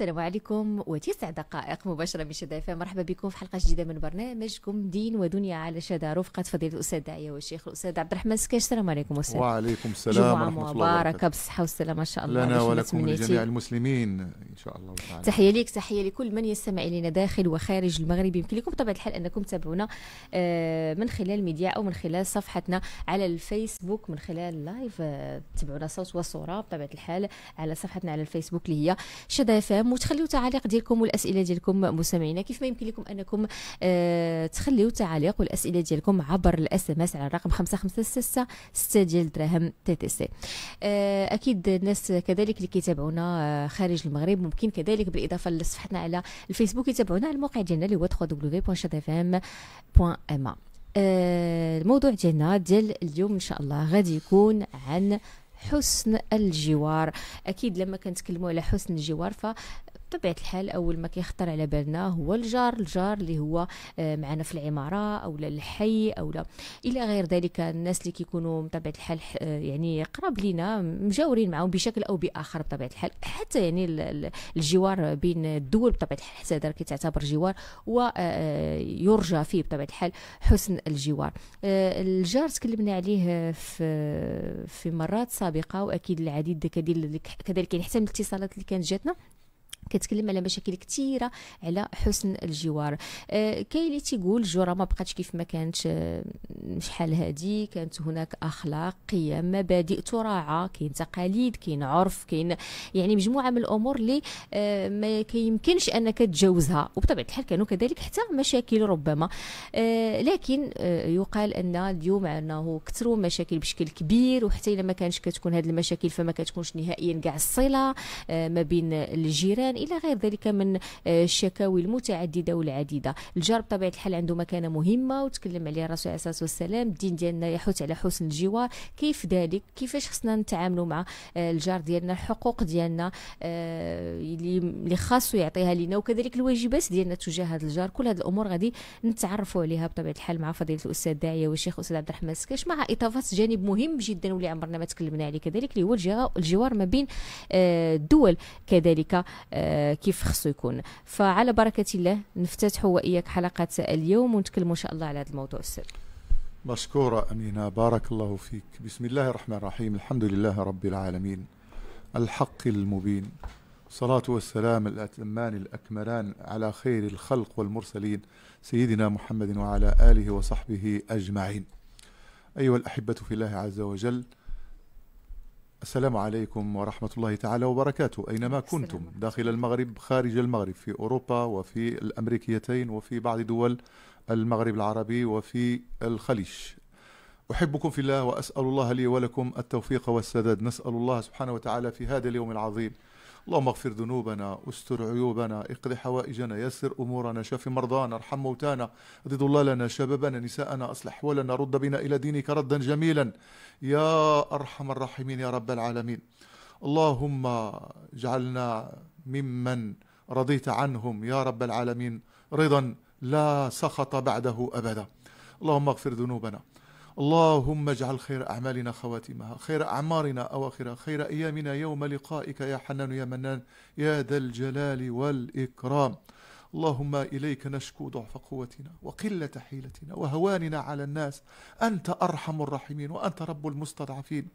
السلام عليكم وتسع دقائق مباشره من شدافة فام مرحبا بكم في حلقه جديده من برنامجكم دين ودنيا على شدا رفقه فضيله الاستاذ داعيه والشيخ الاستاذ عبد الرحمن السكاش السلام عليكم استاذ وعليكم السلام ورحمه الله وبركاته مباركه بالصحه والسلامه ان شاء الله لنا ولكم لجميع المسلمين ان شاء الله تعالى تحيه ليك تحيه لكل من يستمع الينا داخل وخارج المغرب يمكن لكم بطبيعه الحال انكم تتابعونا آه، من خلال الميديا او من خلال صفحتنا على الفيسبوك من خلال لايف آه، تتابعونا صوت وصوره بطبيعه الحال على صفحتنا على الفيسبوك اللي هي شدا فام وتخليو تعاليق ديالكم والاسئله ديالكم مستمعينا كيف ما يمكن لكم انكم آه تخليو تعاليق والاسئله ديالكم عبر الاس ام اس على الرقم 556 6 ديال الدراهم تي تي سي آه اكيد الناس كذلك اللي كيتابعونا آه، خارج المغرب ممكن كذلك بالاضافه لصفحتنا على الفيسبوك يتابعونا على الموقع ديالنا اللي هو www.shadfm.ma آه، الموضوع ديالنا ديال اليوم ان شاء الله غادي يكون عن حسن الجوار اكيد لما كنتكلموا على حسن الجوار ف بطبيعه الحال اول ما كيخطر على بالنا هو الجار الجار اللي هو آه، معنا في العماره او الحي او لا الى غير ذلك الناس اللي كيكونوا بطبيعه الحال آه، يعني قراب لينا مجاورين معهم بشكل او باخر بطبيعه الحال حتى يعني الجوار بين الدول بطبيعه الحال حتى هذا كيتعتبر جوار ويرجى آه، فيه بطبيعه الحال حسن الجوار الجار تكلمنا عليه في في مرات سابقه واكيد العديد كذلك يعني حتى من الاتصالات اللي كانت جاتنا كتكلم على مشاكل كثيره على حسن الجوار آه، كاين اللي تيقول الجره ما بقاتش كيف ما كانت آه، شحال هادي كانت هناك اخلاق قيم مبادئ تراعى كاين تقاليد كاين عرف كاين يعني مجموعه من الامور اللي آه، ما كيمكنش انك تجاوزها وبطبيعه الحال كانوا كذلك حتى مشاكل ربما لكن يقال ان اليوم انه كثروا مشاكل بشكل كبير وحتى الا ما كانش كتكون هذه المشاكل فما كتكونش نهائيا كاع الصله ما بين الجيران الأمان إلى غير ذلك من آه، الشكاوي المتعددة والعديدة الجار بطبيعة الحال عنده مكانة مهمة وتكلم عليه الرسول عليه الصلاة والسلام الدين ديالنا يحوت على حسن الجوار كيف ذلك كيفاش خصنا نتعاملوا مع آه، الجار ديالنا الحقوق ديالنا آه، اللي خاصو يعطيها لنا وكذلك الواجبات ديالنا تجاه هذا الجار كل هذه الامور غادي نتعرفوا عليها بطبيعه الحال مع فضيله الاستاذ داعيه والشيخ استاذ عبد الرحمن السكاش مع اضافه جانب مهم جدا واللي عمرنا ما تكلمنا عليه كذلك اللي هو الجوار ما بين الدول كذلك آه، كيف خصو يكون فعلى بركه الله نفتتحوا واياك حلقه اليوم ونتكلموا ان شاء الله على هذا الموضوع السر مشكورة أمينة بارك الله فيك بسم الله الرحمن الرحيم الحمد لله رب العالمين الحق المبين الصلاة والسلام الأتمان الأكملان على خير الخلق والمرسلين سيدنا محمد وعلى آله وصحبه أجمعين أيها الأحبة في الله عز وجل السلام عليكم ورحمة الله تعالى وبركاته أينما كنتم داخل المغرب خارج المغرب في أوروبا وفي الأمريكيتين وفي بعض دول المغرب العربي وفي الخليج أحبكم في الله وأسأل الله لي ولكم التوفيق والسداد نسأل الله سبحانه وتعالى في هذا اليوم العظيم اللهم اغفر ذنوبنا واستر عيوبنا اقض حوائجنا يسر أمورنا شاف مرضانا ارحم موتانا اضد الله لنا شبابنا نساءنا أصلح ولنا رد بنا إلى دينك ردا جميلا يا أرحم الراحمين يا رب العالمين اللهم اجعلنا ممن رضيت عنهم يا رب العالمين رضا لا سخط بعده أبدا اللهم اغفر ذنوبنا اللهم اجعل خير أعمالنا خواتمها خير أعمارنا أواخرها خير أيامنا يوم لقائك يا حنان يا منان يا ذا الجلال والإكرام اللهم إليك نشكو ضعف قوتنا وقلة حيلتنا وهواننا على الناس أنت أرحم الراحمين وأنت رب المستضعفين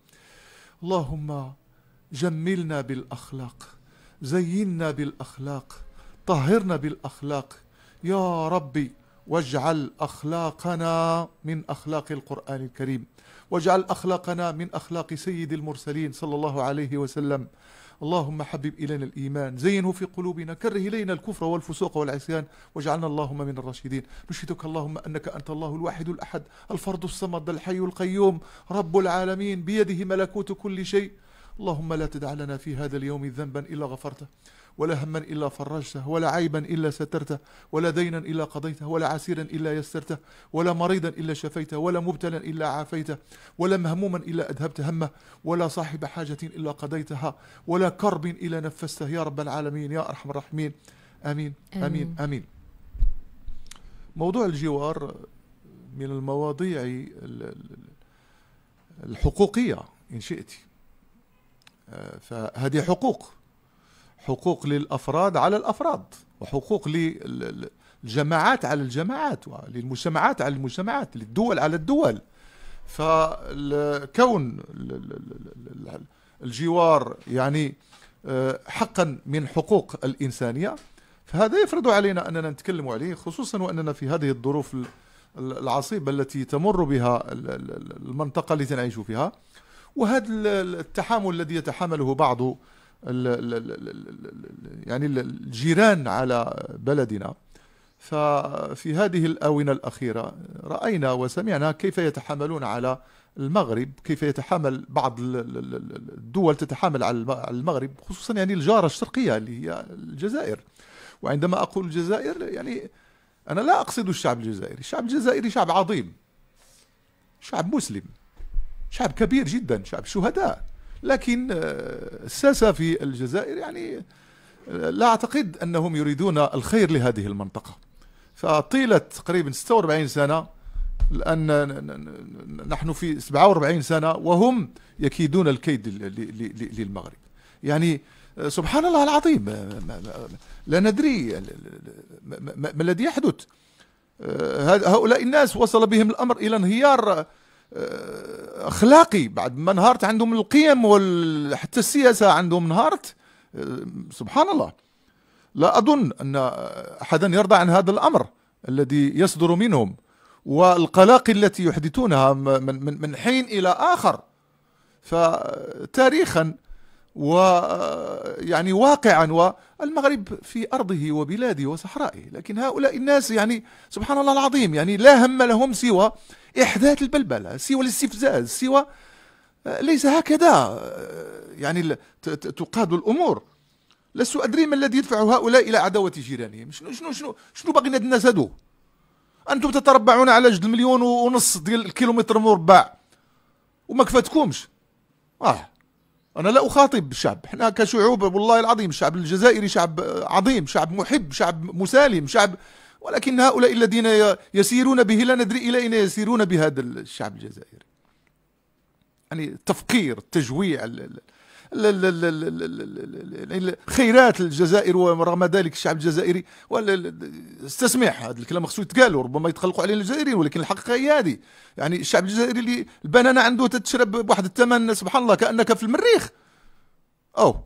اللهم جملنا بالأخلاق زينا بالأخلاق طهرنا بالأخلاق يا ربي واجعل أخلاقنا من أخلاق القرآن الكريم واجعل أخلاقنا من أخلاق سيد المرسلين صلى الله عليه وسلم اللهم حبب إلينا الإيمان زينه في قلوبنا كره إلينا الكفر والفسوق والعصيان واجعلنا اللهم من الراشدين نشهدك اللهم أنك أنت الله الواحد الأحد الفرد الصمد الحي القيوم رب العالمين بيده ملكوت كل شيء اللهم لا تدع لنا في هذا اليوم ذنبا إلا غفرته ولا هما إلا فرجته ولا عيبا إلا سترته ولا دينا إلا قضيته ولا عسيرا إلا يسرته ولا مريضا إلا شفيته ولا مبتلا إلا عافيته ولا مهموما إلا أذهبت همه ولا صاحب حاجة إلا قضيتها ولا كرب إلا نفسته يا رب العالمين يا أرحم الراحمين آمين آمين آمين, آمين. موضوع الجوار من المواضيع الحقوقية إن شئت آه، فهذه حقوق حقوق للأفراد على الأفراد وحقوق للجماعات على الجماعات وللمجتمعات على المجتمعات للدول على الدول فكون الجوار يعني آه، حقا من حقوق الإنسانية فهذا يفرض علينا أننا نتكلم عليه خصوصا وأننا في هذه الظروف العصيبة التي تمر بها المنطقة التي نعيش فيها وهذا التحامل الذي يتحامله بعض يعني الجيران على بلدنا ففي هذه الآونة الأخيرة رأينا وسمعنا كيف يتحاملون على المغرب كيف يتحامل بعض الدول تتحامل على المغرب خصوصا يعني الجارة الشرقية اللي هي الجزائر وعندما أقول الجزائر يعني أنا لا أقصد الشعب الجزائري الشعب الجزائري شعب عظيم شعب مسلم شعب كبير جدا شعب شهداء لكن آه، الساسة في الجزائر يعني آه، لا أعتقد أنهم يريدون الخير لهذه المنطقة فطيلة تقريبا 46 سنة الآن نحن في 47 سنة وهم يكيدون الكيد للمغرب يعني آه، سبحان الله العظيم لا ندري ما الذي يحدث هؤلاء الناس وصل بهم الأمر إلى انهيار آه، اخلاقي بعد ما انهارت عندهم القيم وحتى السياسه عندهم انهارت آه، سبحان الله لا اظن ان احدا يرضى عن هذا الامر الذي يصدر منهم والقلاق التي يحدثونها من, من, من حين الى اخر فتاريخا ويعني آه، واقعا والمغرب في ارضه وبلاده وصحرائه لكن هؤلاء الناس يعني سبحان الله العظيم يعني لا هم لهم سوى إحداث البلبلة سوى الاستفزاز سوى آه، ليس هكذا آه، يعني تقاد الأمور لست أدري ما الذي يدفع هؤلاء إلى عداوة جيرانهم شنو شنو شنو شنو باغي الناس هادو أنتم تتربعون على جد المليون ونص ديال الكيلومتر مربع وما كفاتكمش آه أنا لا أخاطب الشعب احنا كشعوب والله العظيم الشعب الجزائري شعب آه، عظيم شعب محب شعب مسالم شعب ولكن هؤلاء الذين يسيرون به لا ندري إلى أين يسيرون بهذا الشعب الجزائري يعني التفقير التجويع خيرات الجزائر ورغم ذلك الشعب الجزائري استسمح هذا الكلام خصو يتقال ربما يتخلقوا علينا الجزائريين ولكن الحقيقه هي هذه يعني الشعب الجزائري اللي البنانه عنده تتشرب بواحد الثمن سبحان الله كانك في المريخ او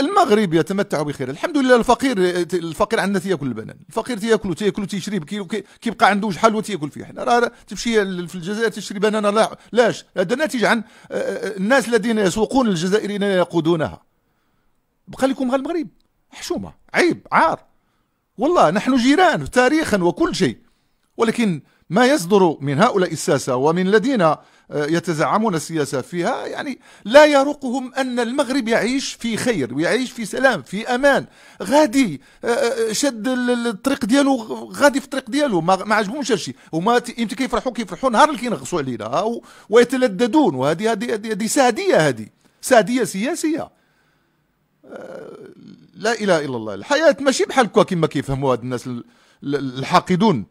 المغرب يتمتع بخير الحمد لله الفقير الفقير عندنا تياكل البنان الفقير تياكل تياكل تيشري كيبقى عنده شحال وتياكل فيه حنا راه تمشي في الجزائر تشري بنانه لا لاش هذا ناتج عن آه، آه، الناس الذين يسوقون الجزائريين يقودونها بقى لكم غير المغرب حشومه عيب عار والله نحن جيران تاريخا وكل شيء ولكن ما يصدر من هؤلاء الساسة ومن الذين آه، يتزعمون السياسة فيها يعني لا يرقهم أن المغرب يعيش في خير ويعيش في سلام في أمان غادي آه، آه، شد الطريق ديالو غادي في الطريق ديالو ما عجبهمش هادشي هما امتى كيفرحوا كيفرحوا نهار اللي كينغصوا علينا ويتلددون وهذه هذه هذه سادية هذه سادية سياسية لا إله إلا الله الحياة ماشي بحال هكا كما كيفهموا هاد الناس الحاقدون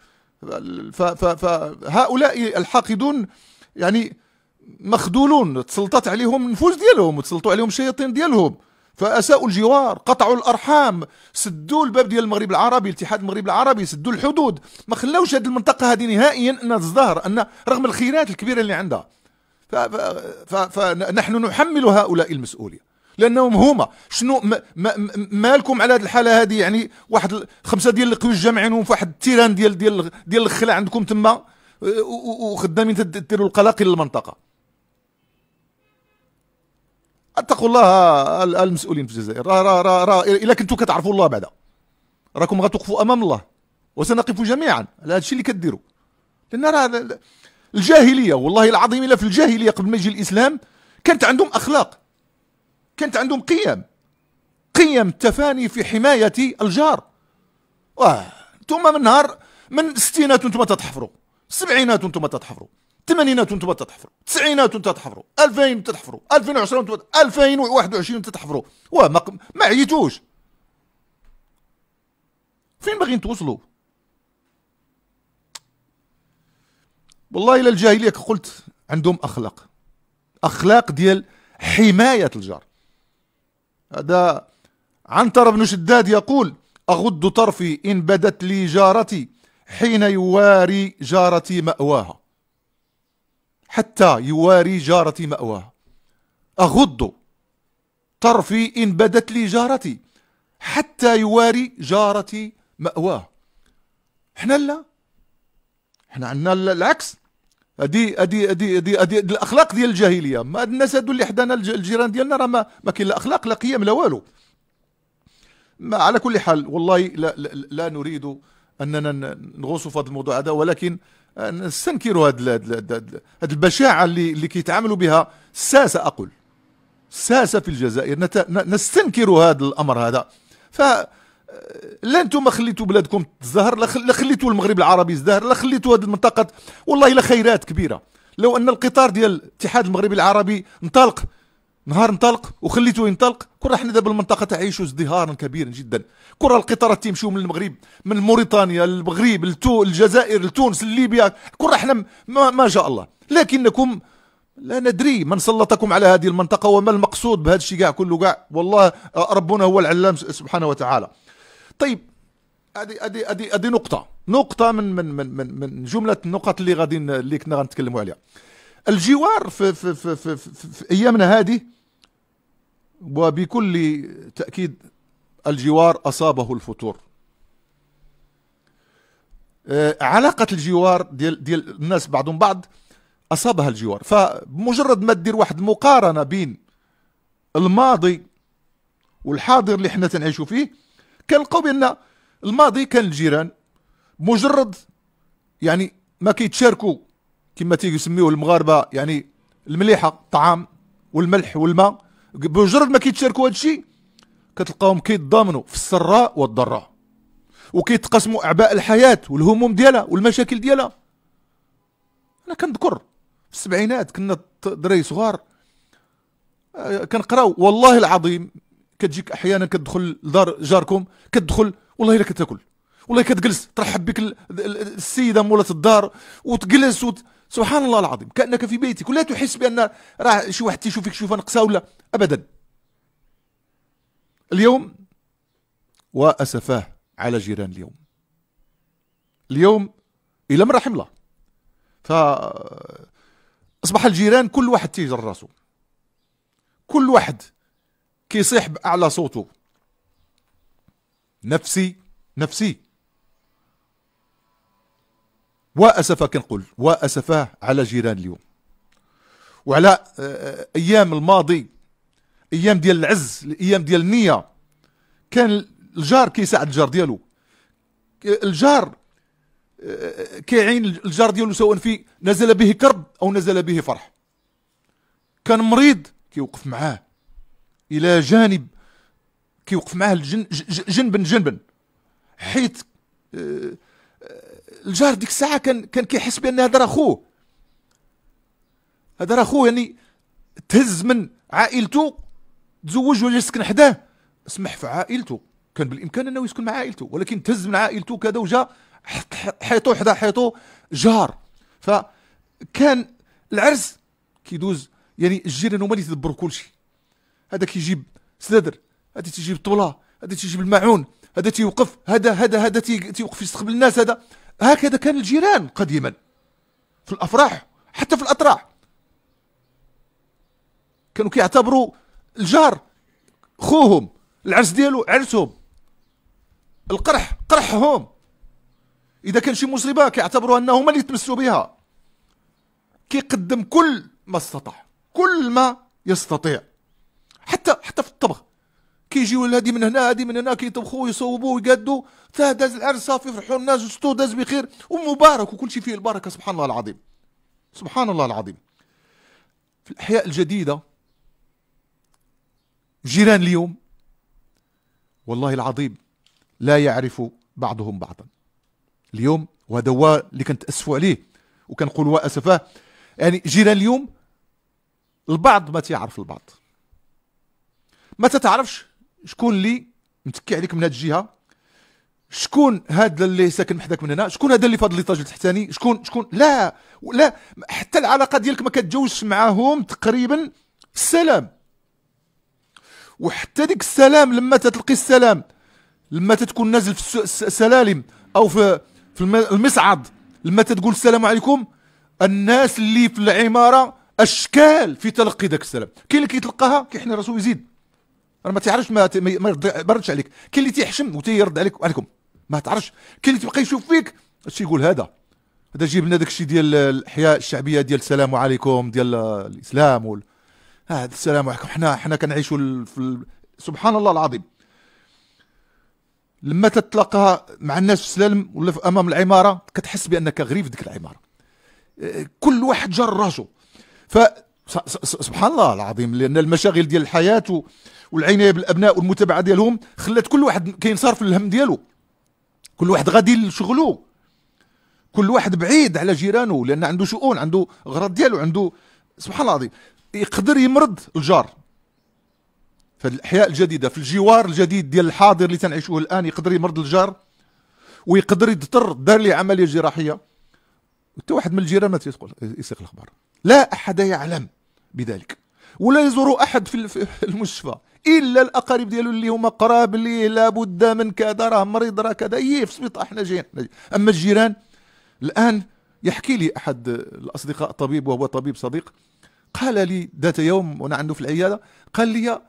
فهؤلاء الحاقدون يعني مخذولون تسلطت عليهم النفوس ديالهم وتسلطوا عليهم الشياطين ديالهم فاساءوا الجوار قطعوا الارحام سدوا الباب ديال المغرب العربي الاتحاد المغرب العربي سدوا الحدود ما خلاوش هذه المنطقه هذه نهائيا انها تزدهر ان رغم الخيرات الكبيره اللي عندها فنحن نحمل هؤلاء المسؤوليه لانهم هما شنو مالكم على هذه الحاله هذه يعني واحد خمسه ديال القيوش جامعين في واحد التيران ديال ديال ديال الخلا عندكم تما وخدامين تديروا القلاقل للمنطقه اتقوا الله المسؤولين في الجزائر راه راه راه را الا كنتوا كتعرفوا الله بعدا راكم غتوقفوا امام الله وسنقف جميعا على هذا الشيء اللي كديروا لان راه الجاهليه والله العظيم الا في الجاهليه قبل ما يجي الاسلام كانت عندهم اخلاق كانت عندهم قيم قيم تفاني في حماية الجار ثم من نهار من الستينات وانتم تتحفروا السبعينات وانتم تتحفروا الثمانينات وانتم تتحفروا التسعينات وانتم تتحفروا 2000 تتحفروا 2020 وانتم 2021 تتحفروا وما ما عيتوش فين باغيين توصلوا والله الى الجاهليه قلت عندهم اخلاق اخلاق ديال حمايه الجار هذا عنتر بن شداد يقول أغض طرفي إن بدت لي جارتي حين يواري جارتي مأواها حتى يواري جارتي مأواها أغض طرفي إن بدت لي جارتي حتى يواري جارتي مأواها احنا لا احنا عندنا العكس ادي ادي ادي ادي, أدي الاخلاق ديال الجاهليه ما الناس هادو اللي حدانا الجيران ديالنا راه ما, ما كاين لا اخلاق لا قيم لا والو ما على كل حال والله لا, لا, لا نريد اننا نغوص في هذا الموضوع هذا ولكن نستنكر هذه البشاعه اللي اللي كيتعاملوا بها الساسه اقول الساسه في الجزائر نستنكر هذا الامر هذا ف لا انتم خليتوا بلادكم تزهر لا خليتوا المغرب العربي يزدهر لا خليتوا هذه المنطقه والله الا خيرات كبيره لو ان القطار ديال الاتحاد المغربي العربي انطلق نهار انطلق وخليته ينطلق كره حنا دابا المنطقه تعيش ازدهارا كبيرا جدا كره القطارات تيمشيو من المغرب من موريتانيا للمغرب لتو الجزائر لتونس لليبيا كره حنا ما, ما شاء الله لكنكم لا ندري من سلطكم على هذه المنطقه وما المقصود بهذا الشيء كاع كله كاع والله ربنا هو العلام سبحانه وتعالى طيب ادي ادي ادي ادي نقطه نقطه من من من من, من جمله النقط اللي غادي اللي كنا غنتكلموا عليها الجوار في في في في, في, في ايامنا هذه وبكل تاكيد الجوار اصابه الفتور آه، علاقه الجوار ديال ديال الناس بعضهم بعض اصابها الجوار فمجرد ما دير واحد المقارنه بين الماضي والحاضر اللي حنا تنعيشوا فيه كنلقاو بان الماضي كان الجيران مجرد يعني ما كيتشاركوا كما تيسميوه المغاربه يعني المليحه الطعام والملح والماء بمجرد ما كيتشاركوا هذا الشيء كتلقاهم كيتضامنوا في السراء والضراء وكيتقاسموا اعباء الحياه والهموم ديالها والمشاكل ديالها انا كنذكر في السبعينات كنا دراري صغار آه، كنقراو والله العظيم كتجيك احيانا كتدخل لدار جاركم كتدخل والله الا كتاكل والله كتجلس ترحب بك السيده مولات الدار وتجلس وت... سبحان الله العظيم كانك في بيتك ولا تحس بان راه شي واحد تيشوفك شوفه نقصه ولا ابدا اليوم واسفاه على جيران اليوم اليوم الى من رحم الله ف اصبح الجيران كل واحد تيجر راسه كل واحد كيصيح باعلى صوته نفسي نفسي واسفه كنقول واسفه على جيران اليوم وعلى آه، آه، ايام الماضي ايام ديال العز ايام ديال النيه كان الجار كيساعد الجار ديالو الجار آه، كيعين الجار ديالو سواء في نزل به كرب او نزل به فرح كان مريض كيوقف معاه الى جانب كيوقف معاه الجن جنبا جنبا حيت آه، آه، الجار ديك الساعه كان كان كيحس بان هذا راه خوه هذا راه خوه يعني تهز من عائلته تزوج ولا يسكن حداه سمح في عائلته كان بالامكان انه يسكن مع عائلته ولكن تهز من عائلته كذا وجا حيطو حدا حيطو جار فكان العرس كيدوز يعني الجيران هما اللي تدبروا كل شيء هذا كيجيب سدر هذا تيجيب طوله هذا تيجيب الماعون هذا تيوقف هذا هذا هذا تيوقف يستقبل الناس هذا هكذا كان الجيران قديما في الافراح حتى في الاطراح كانوا كيعتبروا الجار خوهم العرس ديالو عرسهم القرح قرحهم اذا كان شي مصيبه كيعتبروا انه هما اللي تمسوا بها كيقدم كل ما استطاع كل ما يستطيع في الطبخ كيجيو هادي من هنا هادي من هنا كيطبخوا ويصوبوا ويقادوا تا داز العرس صافي فرحوا الناس وستو داز بخير ومبارك وكل شيء فيه البركه سبحان الله العظيم سبحان الله العظيم في الاحياء الجديده جيران اليوم والله العظيم لا يعرف بعضهم بعضا اليوم وهذا هو اللي كنتاسفوا عليه وكنقولوا اسفاه يعني جيران اليوم البعض ما تيعرف البعض ما تتعرفش شكون اللي متكي عليك من هاد الجهه شكون هذا اللي ساكن حداك من هنا شكون هذا اللي في هذا ليطاج تحتاني شكون شكون لا لا حتى العلاقه ديالك ما كتجوزش معاهم تقريبا السلام وحتى ديك السلام لما تتلقي السلام لما تتكون نازل في السلالم او في في المصعد لما تتقول السلام عليكم الناس اللي في العماره اشكال في تلقي ذاك السلام كاين اللي كيتلقاها كيحني راسو يزيد راه ما تعرفش ما يردش عليك كاين اللي تيحشم وتيرد عليك عليكم ما تعرفش كاين اللي تبقى يشوف فيك اش يقول هذا هذا جيب لنا داكشي ديال الاحياء الشعبيه ديال السلام عليكم ديال الاسلام وال... آه السلام عليكم حنا حنا كنعيشوا في ال... سبحان الله العظيم لما تتلاقى مع الناس في السلم ولا في امام العماره كتحس بانك غريب في ديك العماره آه، كل واحد جر راجو ف سبحان الله العظيم لان المشاغل ديال الحياه والعنايه بالابناء والمتابعه ديالهم خلات كل واحد كينصرف في الهم ديالو كل واحد غادي لشغلو كل واحد بعيد على جيرانه لان عنده شؤون عنده غرض ديالو عنده سبحان الله العظيم يقدر يمرض الجار في الاحياء الجديده في الجوار الجديد ديال الحاضر اللي تنعيشوه الان يقدر يمرض الجار ويقدر يضطر دار لي عمليه جراحيه حتى واحد من الجيران ما تيسقل يسيق الاخبار لا احد يعلم بذلك ولا يزور احد في المشفى الا الاقارب ديالو اللي هما قراب ليه لابد من كذا راه مريض راه كذا ايه في السبيطار حنا جايين اما الجيران الان يحكي لي احد الاصدقاء طبيب وهو طبيب صديق قال لي ذات يوم وانا عنده في العياده قال لي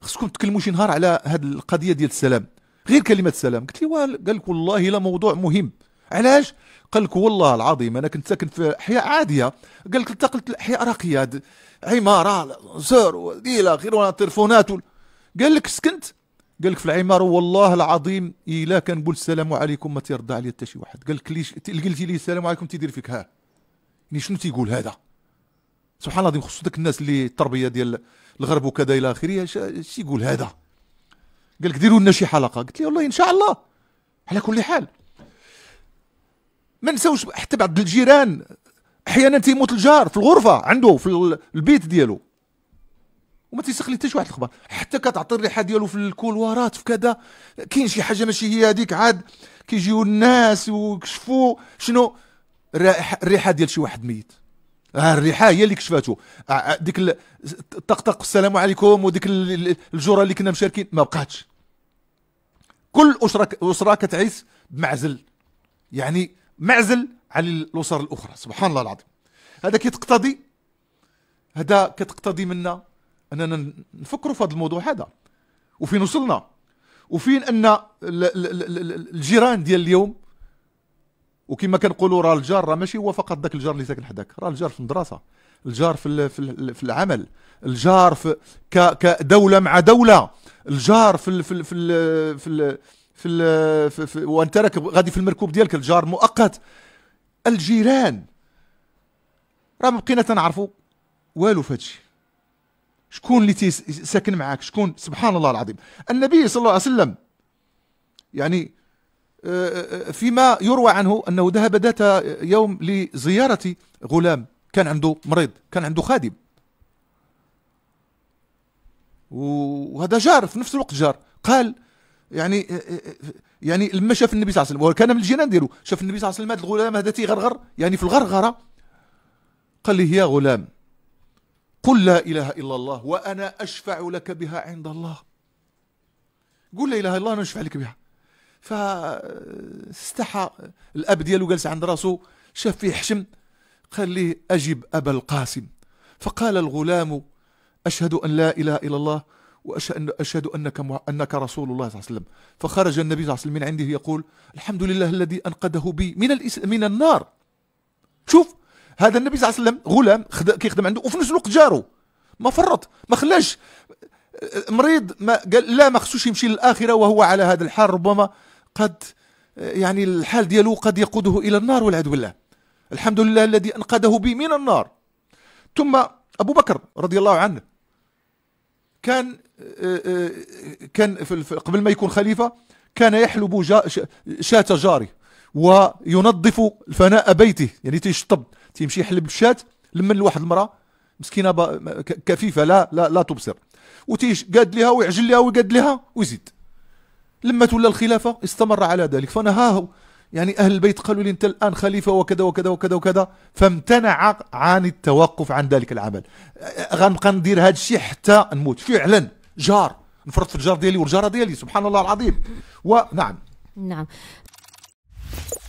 خصكم تكلموا شي نهار على هذه القضيه ديال السلام غير كلمه السلام قلت لي قال لك والله لا موضوع مهم علاش قال لك والله العظيم انا كنت ساكن في احياء عاديه قال لك انتقلت لاحياء راقيه عماره سور الى غير تلفونات قال لك سكنت قال لك في العماره والله العظيم الا كنقول السلام عليكم ما تيرد عليا حتى شي واحد قال لك ليش قلتي لي السلام عليكم تيدير فيك ها يعني شنو تيقول هذا سبحان الله خصو داك الناس اللي التربيه ديال الغرب وكذا الى اخره شي يقول هذا قال لك ديروا لنا شي حلقه قلت له والله ان شاء الله على كل حال ما نساوش حتى بعض الجيران احيانا تيموت الجار في الغرفه عنده في البيت ديالو وما تيسخ لي حتى شي واحد الخبر حتى كتعطي الريحه ديالو في الكولوارات في كذا كاين شي حاجه ماشي هي هذيك عاد كيجيو الناس وكشفوا شنو الريحه ديال شي واحد ميت ها آه، الريحه هي اللي كشفاتو آه، آه، ديك الطقطق السلام عليكم وديك الجره اللي كنا مشاركين ما بقاتش كل اسره اسره كتعيش بمعزل يعني معزل على الاسر الاخرى سبحان الله العظيم هذا كتقتضي هذا كتقتضي منا اننا نفكروا في هذا الموضوع هذا وفين وصلنا وفين ان الجيران ديال اليوم وكما كنقولوا راه الجار راه ماشي هو فقط ذاك الجار اللي ساكن حداك راه الجار في المدرسه الجار في في العمل الجار في كدوله مع دوله الجار في في في في, في, في, في وانت راكب غادي في المركوب ديالك الجار مؤقت الجيران راه ما بقينا تنعرفوا والو في هادشي شكون اللي ساكن معاك شكون سبحان الله العظيم النبي صلى الله عليه وسلم يعني آه، آه، آه، فيما يروى عنه انه ذهب ذات يوم لزياره غلام كان عنده مريض كان عنده خادم وهذا جار في نفس الوقت جار قال يعني آه، آه، آه، يعني لما شاف النبي صلى الله عليه وسلم وكان من الجيران ديالو شاف النبي صلى الله عليه وسلم هذا الغلام هذا تيغرغر يعني في الغرغره قال له يا غلام قل لا اله الا الله وانا اشفع لك بها عند الله قل لا اله الا الله انا اشفع لك بها فاستحى الاب ديالو جالس عند راسه شاف فيه حشم قال لي اجب ابا القاسم فقال الغلام اشهد ان لا اله الا الله واشهد انك انك رسول الله صلى الله عليه وسلم فخرج النبي صلى الله عليه وسلم من عنده يقول الحمد لله الذي انقذه بي من الإس... من النار شوف هذا النبي صلى الله عليه وسلم غلام كيخدم عنده وفي نفس الوقت جاره ما فرط ما خلاش مريض ما قال لا ما خصوش يمشي للاخره وهو على هذا الحال ربما قد يعني الحال ديالو قد يقوده الى النار والعياذ بالله الحمد لله الذي انقذه بي من النار ثم ابو بكر رضي الله عنه كان آه، آه، كان قبل ما يكون خليفة كان يحلب شاة جاري وينظف فناء بيته يعني تيشطب تيمشي يحلب الشاة لما لواحد المرأة مسكينة كفيفة لا لا لا تبصر وتيش قاد لها ويعجل لها ويقاد لها ويزيد لما تولى الخلافة استمر على ذلك فانا ها يعني أهل البيت قالوا لي أنت الآن خليفة وكذا وكذا وكذا وكذا فامتنع عن التوقف عن ذلك العمل آه، غنبقى ندير هذا الشيء حتى نموت فعلا جار نفرط في الجار ديالي والجاره ديالي سبحان الله العظيم ونعم نعم, نعم.